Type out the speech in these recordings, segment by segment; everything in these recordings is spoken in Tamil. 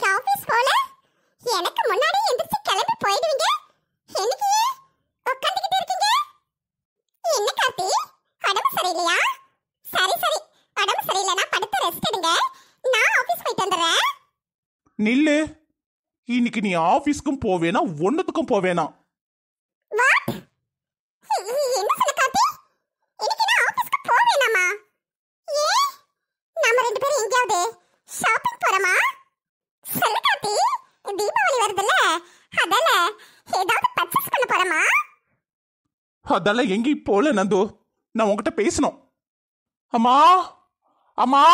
இன்னைக்கு ஆபீஸ் போல எனக்கு முன்னாடி எந்திரிச்சு கிளம்பி போயிடுவீங்க எனக்கு உட்காந்துக்கிட்டு இருக்கீங்க என்ன கார்த்தி உடம்பு சரியில்லையா சரி சரி உடம்பு சரியில்லைனா படுத்து ரெஸ்ட் எடுங்க நான் ஆபீஸ் போயிட்டு வந்துடுறேன் நில்லு இன்னைக்கு நீ ஆபீஸ்க்கும் போவேனா ஒன்னத்துக்கும் போவேனா ஷாப்பிங் போறமா அதெல்லாம் எங்கேயும் போல நந்தோ நான் உங்ககிட்ட பேசணும் அம்மா அம்மா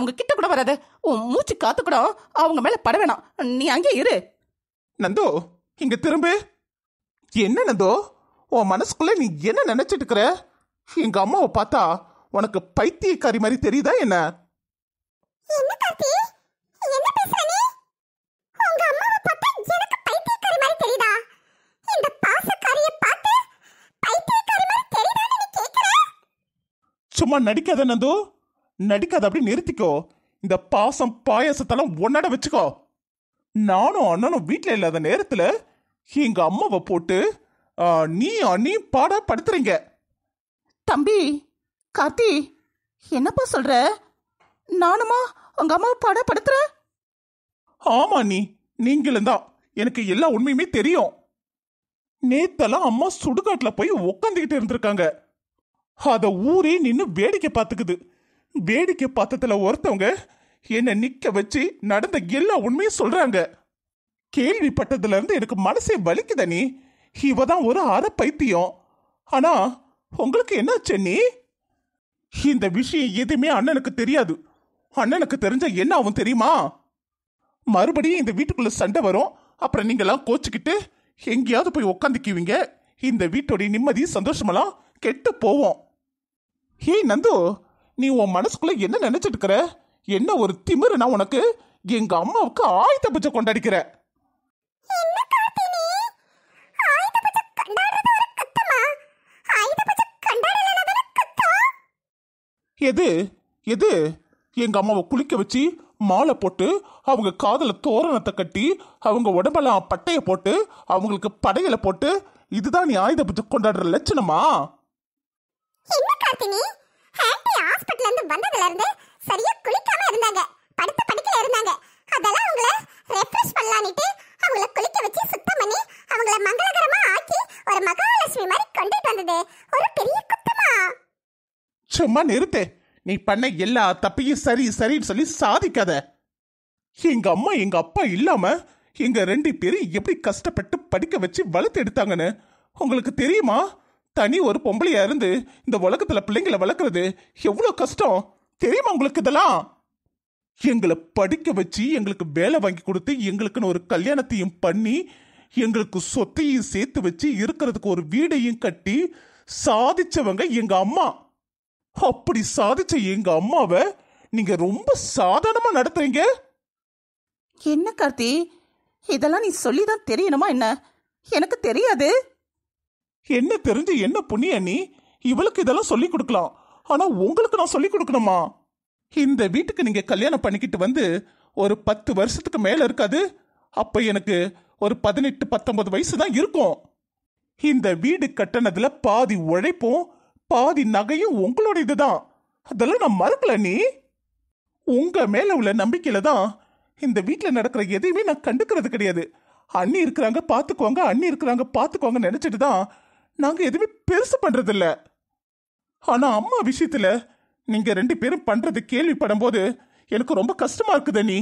அவங்க கிட்ட கூட வராது உன் மூச்சு காத்து கூட அவங்க மேல பட வேணாம் நீ அங்கே இரு நந்தோ இங்க திரும்ப என்ன நந்தோ உன் மனசுக்குள்ள நீ என்ன நினைச்சிட்டு இருக்கிற எங்க அம்மாவை பார்த்தா உனக்கு பைத்தியக்காரி மாதிரி தெரியுதா என்ன சும்மா நடிக்காத நந்தோ நடிக்காத அப்படி நிறுத்திக்கோ இந்த பாசம் பாயசத்தெல்லாம் ஒன்னட வச்சுக்கோ நானும் அண்ணனும் வீட்டில் இல்லாத நேரத்தில் எங்க அம்மாவை போட்டு நீ அண்ணி பாட படுத்துறீங்க தம்பி கார்த்தி என்னப்பா சொல்ற நானுமா உங்க அம்மாவை பாட படுத்துற ஆமா நீ நீங்களும் தான் எனக்கு எல்லா உண்மையுமே தெரியும் நேத்தெல்லாம் அம்மா சுடுகாட்டுல போய் உக்காந்துக்கிட்டு இருந்திருக்காங்க அதை ஊரே நின்று வேடிக்கை பார்த்துக்குது வேடிக்கை பார்த்ததுல ஒருத்தவங்க என்னை நிக்க வச்சு நடந்த எல்லா உண்மையும் சொல்றாங்க கேள்விப்பட்டதுல இருந்து எனக்கு மனசே நீ இவ தான் ஒரு அற பைத்தியம் ஆனா உங்களுக்கு என்ன சென்னி இந்த விஷயம் எதுவுமே அண்ணனுக்கு தெரியாது அண்ணனுக்கு தெரிஞ்ச என்ன அவன் தெரியுமா மறுபடியும் இந்த வீட்டுக்குள்ள சண்டை வரும் அப்புறம் நீங்களாம் கோச்சுக்கிட்டு எங்கேயாவது போய் உக்காந்துக்குவீங்க இந்த வீட்டோடைய நிம்மதி சந்தோஷமெல்லாம் கெட்டு போவோம் ஹே நந்து நீ உன் மனசுக்குள்ள என்ன நினைச்சிட்டு இருக்கிற என்ன ஒரு திமிருனா உனக்கு எங்க அம்மாவுக்கு ஆயுத பூஜை கொண்டாடிக்கிற எது எது எங்க அம்மாவை குளிக்க வச்சு மாலை போட்டு அவங்க காதல தோரணத்தை கட்டி அவங்க உடம்பெல்லாம் பட்டைய போட்டு அவங்களுக்கு படையலை போட்டு இதுதான் நீ ஆயுத பூஜை கொண்டாடுற லட்சணமா என்ன இருந்து வந்ததுல இருந்து சரியா குளிக்காம இருந்தாங்க படுத்து படுக்கல இருந்தாங்க அதெல்லாம் அவங்கள ரெஃப்ரெஷ் பண்ணலாம்னுட்டு அவங்கள குளிக்க வச்சு சுத்தம் பண்ணி அவங்கள மங்களகரமா ஆக்கி ஒரு மகாலட்சுமி மாதிரி கொண்டுட்டு வந்தது ஒரு பெரிய குத்தமா சும்மா நிறுத்து நீ பண்ண எல்லா தப்பையும் சரி சரின்னு சொல்லி சாதிக்காத எங்க அம்மா எங்க அப்பா இல்லாம எங்க ரெண்டு பேரும் எப்படி கஷ்டப்பட்டு படிக்க வச்சு வளர்த்து எடுத்தாங்கன்னு உங்களுக்கு தெரியுமா தனி ஒரு பொம்பளையா இருந்து இந்த உலகத்துல பிள்ளைங்களை வளர்க்குறது எவ்வளோ கஷ்டம் தெரியுமா உங்களுக்கு இதெல்லாம் எங்களை படிக்க வச்சு எங்களுக்கு வேலை வாங்கி கொடுத்து எங்களுக்குன்னு ஒரு கல்யாணத்தையும் பண்ணி எங்களுக்கு சொத்தையும் சேர்த்து வச்சு இருக்கிறதுக்கு ஒரு வீடையும் கட்டி சாதிச்சவங்க எங்க அம்மா அப்படி சாதிச்ச எங்க அம்மாவை நீங்க ரொம்ப சாதாரணமா நடத்துறீங்க என்ன கார்த்தி இதெல்லாம் நீ சொல்லிதான் தெரியணுமா என்ன எனக்கு தெரியாது என்ன தெரிஞ்சு என்ன புண்ணிய நீ இவளுக்கு இதெல்லாம் சொல்லி கொடுக்கலாம் ஆனா உங்களுக்கு நான் சொல்லி கொடுக்கணுமா இந்த வீட்டுக்கு நீங்க கல்யாணம் பண்ணிக்கிட்டு வந்து ஒரு பத்து வருஷத்துக்கு மேல இருக்காது அப்ப எனக்கு ஒரு பதினெட்டு பத்தொன்பது வயசு தான் இருக்கும் இந்த வீடு கட்டணத்துல பாதி உழைப்பும் பாதி நகையும் உங்களோட இதுதான் அதெல்லாம் நான் மறக்கல நீ உங்க மேல உள்ள நம்பிக்கையில தான் இந்த வீட்டுல நடக்கிற எதையுமே நான் கண்டுக்கிறது கிடையாது அண்ணி இருக்கிறாங்க பாத்துக்கோங்க அண்ணி இருக்கிறாங்க பாத்துக்கோங்க நினைச்சிட்டு தான் நாங்க எதுவுமே பெருசு பண்றதில்ல ஆனா அம்மா விஷயத்துல நீங்க ரெண்டு பேரும் பண்றது கேள்விப்படும் போது எனக்கு ரொம்ப கஷ்டமா இருக்குது நீ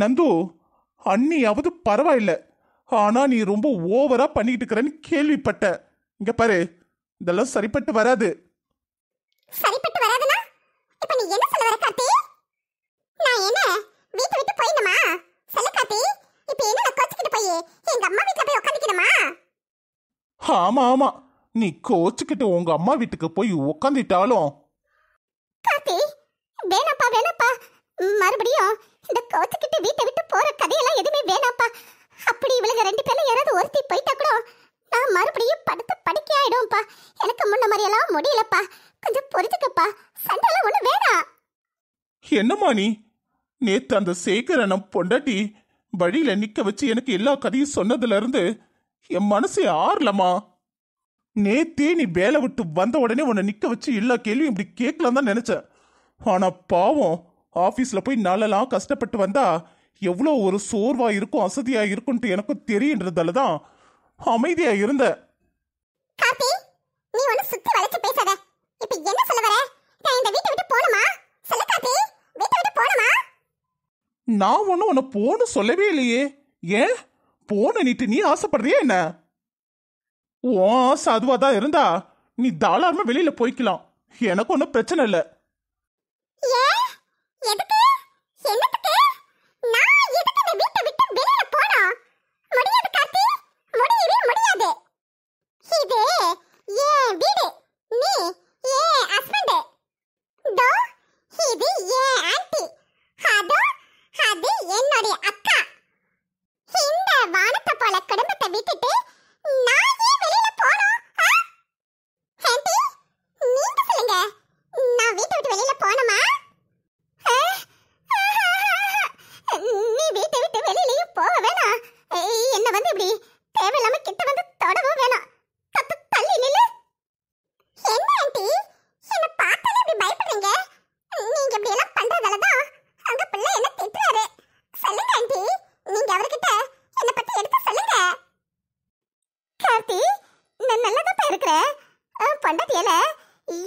நந்து அண்ணியாவது பரவாயில்ல ஆனா நீ ரொம்ப ஓவரா பண்ணிட்டு இருக்கிறன்னு கேள்விப்பட்ட இங்க பாரு இதெல்லாம் சரிப்பட்டு வராது சரிப்பட்டு வராதுனா இப்ப நீ என்ன சொல்ல வர கார்த்தி நான் என்ன வீட்டை விட்டு போயிடணுமா சொல்ல கார்த்தி இப்ப என்ன கோச்சிக்கிட்டு போய் எங்க அம்மா வீட்டுல போய் உட்காந்துக்கணுமா ஆமா ஆமா நீ கோச்சுக்கிட்டு உங்க அம்மா வீட்டுக்கு போய் உட்காந்துட்டாலும் பாட்டி வேணாப்பா வேணாப்பா மறுபடியும் இந்த கோச்சுக்கிட்டு வீட்டை விட்டு போற கதையெல்லாம் எதுவுமே வேணாப்பா அப்படி இவளுங்க ரெண்டு பேரும் யாராவது ஒருத்தி போயிட்டா கூட நான் மறுபடியும் படுத்து படிக்க ஆயிடும்ப்பா எனக்கு முன்ன எல்லாம் முடியலப்பா கொஞ்சம் பொறுத்துக்கப்பா சண்டைலாம் ஒண்ணு வேணாம் என்னம்மா நீ நேத்து அந்த சேகரனம் பொண்டாட்டி வழியில நிக்க வச்சு எனக்கு எல்லா கதையும் சொன்னதுல இருந்து என் மனசே ஆறலமா நேத்தே நீ வேலை விட்டு வந்த உடனே உன்னை நிக்க வச்சு எல்லா கேள்வியும் இப்படி கேட்கலாம் தான் நினைச்சேன் ஆனா பாவம் ஆபீஸ்ல போய் நாளெல்லாம் கஷ்டப்பட்டு வந்தா எவ்வளோ ஒரு சோர்வா இருக்கும் அசதியா இருக்கும்ட்டு எனக்கும் தெரியுன்றதால தான் அமைதியா இருந்த நான் இந்த வீட்டை நான் ஒன்னும் உன்னை போன்னு சொல்லவே இல்லையே ஏன் போன நீட்டு நீ ஆசைப்படுறியா என்ன ஓ ஆசை அதுவா தான் இருந்தா நீ தாளாரமா வெளியில போய்க்கலாம் எனக்கு ஒன்றும் பிரச்சனை இல்லை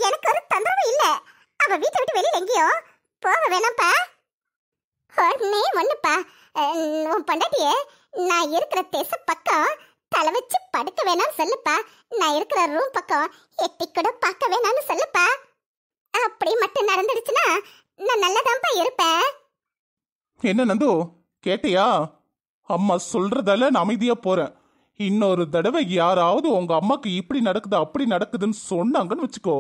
எனக்கு ஒரு தொந்தரவு இல்ல அவ வீட்டை விட்டு வெளியில எங்கேயோ போக வேணாம்ப்பா நீ ஒண்ணுப்பா உன் பொண்டாட்டிய நான் இருக்கிற தேச பக்கம் தலை வச்சு படுக்க வேணாம்னு சொல்லுப்பா நான் இருக்கிற ரூம் பக்கம் எட்டி கூட பார்க்க வேணாம்னு சொல்லுப்பா அப்படி மட்டும் நடந்துடுச்சுன்னா நான் நல்லதான்ப்பா இருப்பேன் என்ன நந்து கேட்டியா அம்மா சொல்றதால நான் அமைதியா போறேன் இன்னொரு தடவை யாராவது உங்க அம்மாக்கு இப்படி நடக்குது அப்படி நடக்குதுன்னு சொன்னாங்கன்னு வச்சுக்கோ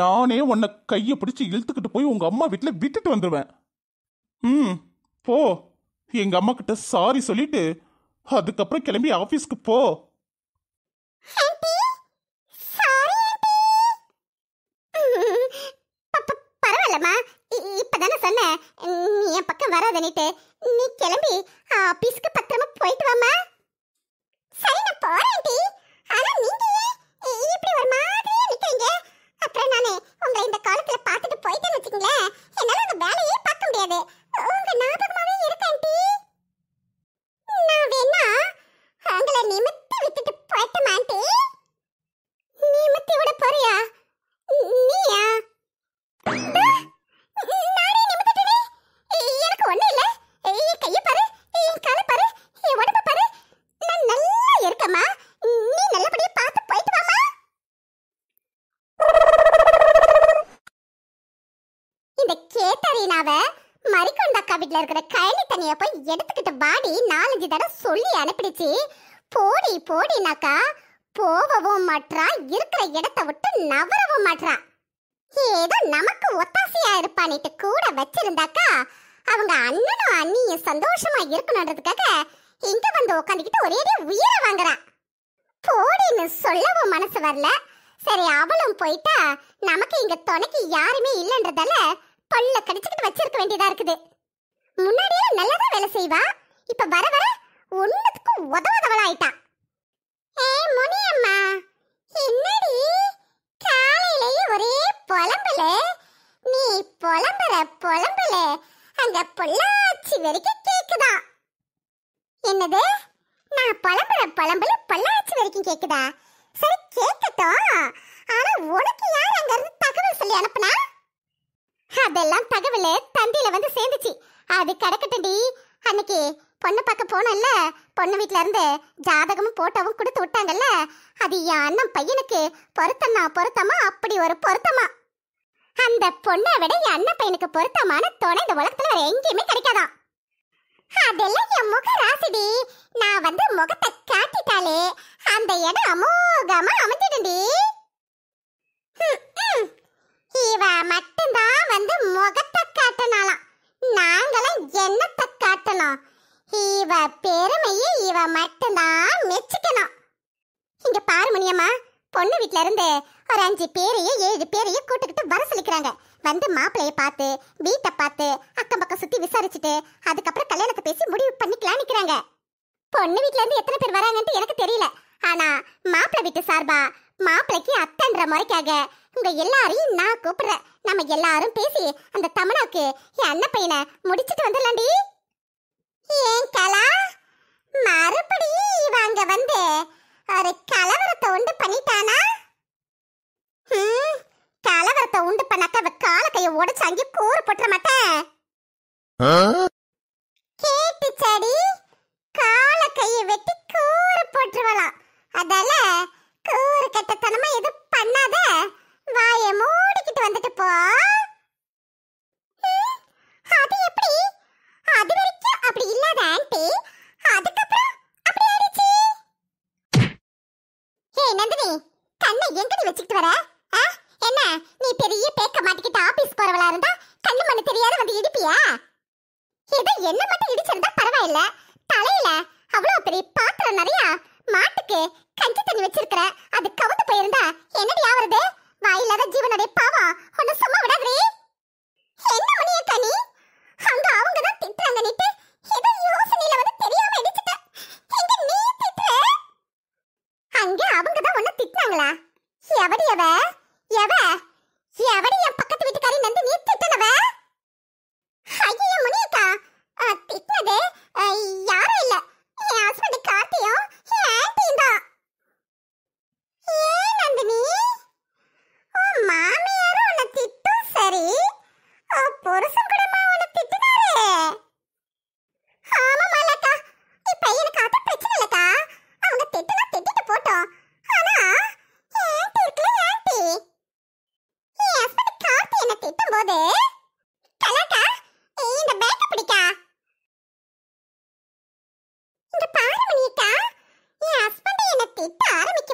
நானே உன்னை கையை பிடிச்சி இழுத்துக்கிட்டு போய் உங்க அம்மா வீட்டில் விட்டுட்டு வந்துடுவேன் ம் போ எங்க அம்மா கிட்ட சாரி சொல்லிட்டு அதுக்கப்புறம் கிளம்பி ஆஃபீஸ்க்கு போ இப்பதானே சொன்னேன் நீ என் பக்கம் வராதனிட்டு நீ கிளம்பி ஆபீஸ்க்கு பத்திரமா போய் நாலஞ்சு தடவை சொல்லி அனுப்பிடுச்சு போடி போடினாக்கா போகவும் மாற்றா இருக்கிற இடத்த விட்டு நவரவும் மாற்றா ஏதோ நமக்கு ஒத்தாசையா இருப்பானிட்டு கூட வச்சிருந்தாக்கா அவங்க அண்ணனும் அண்ணியும் சந்தோஷமா இருக்கணுன்றதுக்காக இங்க வந்து உட்காந்துக்கிட்டு ஒரே உயிர வாங்குறான் போடின்னு சொல்லவும் மனசு வரல சரி அவளும் போயிட்டா நமக்கு இங்க துணைக்கு யாருமே இல்லைன்றதால பல்ல கடிச்சுக்கிட்டு வச்சிருக்க வேண்டியதா இருக்குது முன்னாடியே நல்லதா வேலை செய்வா இப்ப வர வர ஒண்ணுக்கு உதவாதவளாயிட்டா ஏ முனியம்மா என்னடி காலையிலேயே ஒரே புலம்பலு நீ புலம்புற புலம்பலு அந்த பொள்ளாச்சி வரைக்கும் கேக்குதா என்னது நான் புலம்புற புலம்பலு பொள்ளாச்சி வரைக்கும் கேக்குதா சரி கேட்கட்டும் ஆனா உனக்கு யார் அங்க இருந்து தகவல் சொல்லி அனுப்புனா அதெல்லாம் தகவல் தந்தியில வந்து சேர்ந்துச்சு அது கிடக்கட்டும்டி அன்னைக்கு பொண்ணு பார்க்க போனோம்ல பொண்ணு வீட்ல ஜாதகமும் போட்டோவும் கொடுத்து விட்டாங்கல்ல அது என் அண்ணன் பையனுக்கு பொருத்தம்னா பொருத்தமா அப்படி ஒரு பொருத்தமா அந்த பொண்ணை விட என் அண்ணன் பையனுக்கு பொருத்தமான துணை இந்த உலகத்துல எங்கேயுமே கிடைக்காதான் அதெல்லாம் என் முக ராசிடி நான் வந்து முகத்தை காட்டிட்டாலே அந்த இடம் அமோகமா அமைஞ்சிடுண்டி இவ மட்டும்தான் வந்து முகத்தை காட்டினாலாம் நாங்களாம் என்னத்தை காட்டலாம் இவ பெருமையை இவ மட்டும்தான் மெச்சுக்கணும் இங்க பாரு மணியம்மா பொண்ணு வீட்ல இருந்து ஒரு அஞ்சு பேரையே ஏழு பேரையே கூட்டுக்கிட்டு வர சொல்லிக்கிறாங்க வந்து மாப்பிள்ளைய பார்த்து வீட்டை பார்த்து அக்கம் பக்கம் சுத்தி விசாரிச்சுட்டு அதுக்கப்புறம் கல்யாணத்தை பேசி முடிவு பண்ணிக்கலாம் நிக்கிறாங்க பொண்ணு வீட்ல இருந்து எத்தனை பேர் வராங்கன்ட்டு எனக்கு தெரியல ஆனா மாப்பிள்ளை வீட்டு சார்பா மாப்பிள்ளைக்கு அத்தன்ற முறைக்காக உங்க எல்லாரையும் நான் கூப்பிடுறேன் நம்ம எல்லாரும் பேசி அந்த தமிழாவுக்கு என் அண்ணன் பையனை முடிச்சிட்டு வந்துடலாண்டி ஏன் கலா மறுபடியும் இவங்க வந்து ஒரு கலவரத்தை உண்டு பண்ணிட்டானா கலவரத்தை உண்டு பண்ணாக்க அவ கால கைய உடைச்சு அங்கே கூறு போட்டுற மாட்டேன் கேட்டு சடி கால கைய வெட்டி கூறு போட்டுருவலாம் அதால கூறு கட்டத்தனமா எதுவும் பண்ணாத வாயை மூடிக்கிட்டு வந்துட்டு போ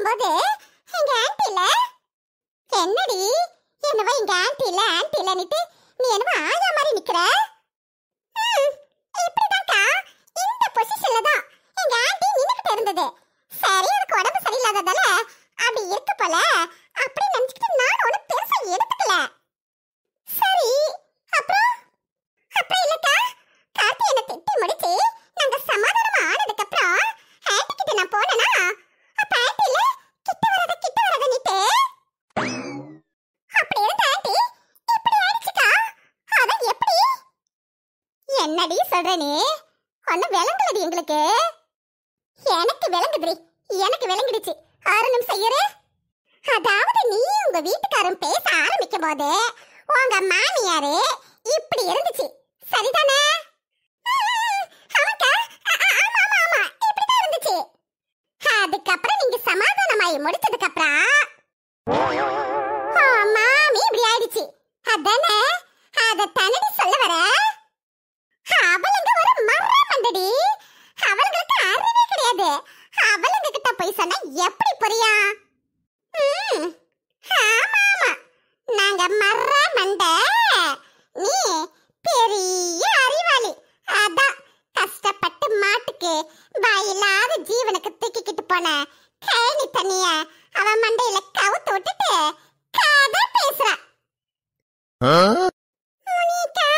பேசும்போது எங்க ஆன்ட்டி இல்ல என்னடி என்னவா எங்க ஆன்ட்டி இல்ல ஆன்டி இல்லன்னுட்டு நீ என்னவா ஆயா மாதிரி நிக்கிற சரி அப்புறம் அப்புறம் இல்லக்கா பரணி ஒன்னும் விளங்குறது எங்களுக்கு எனக்கு விளங்குதுரி எனக்கு விளங்கிடுச்சு ஆறு நிமிஷம் இரு அதாவது நீ உங்க வீட்டுக்காரன் பேச ஆரம்பிக்கும் போது உங்க மாமியாரு அட மர மண்டை நீ பெரிய கஷ்டப்பட்டு மாட்டுக்கு வாயில்லாத ஜீவனுக்கு தூக்கிக்கிட்டு போன கேணி தண்ணிய அவ மண்டையில கவுத்து விட்டுட்டு கதை பேசுறா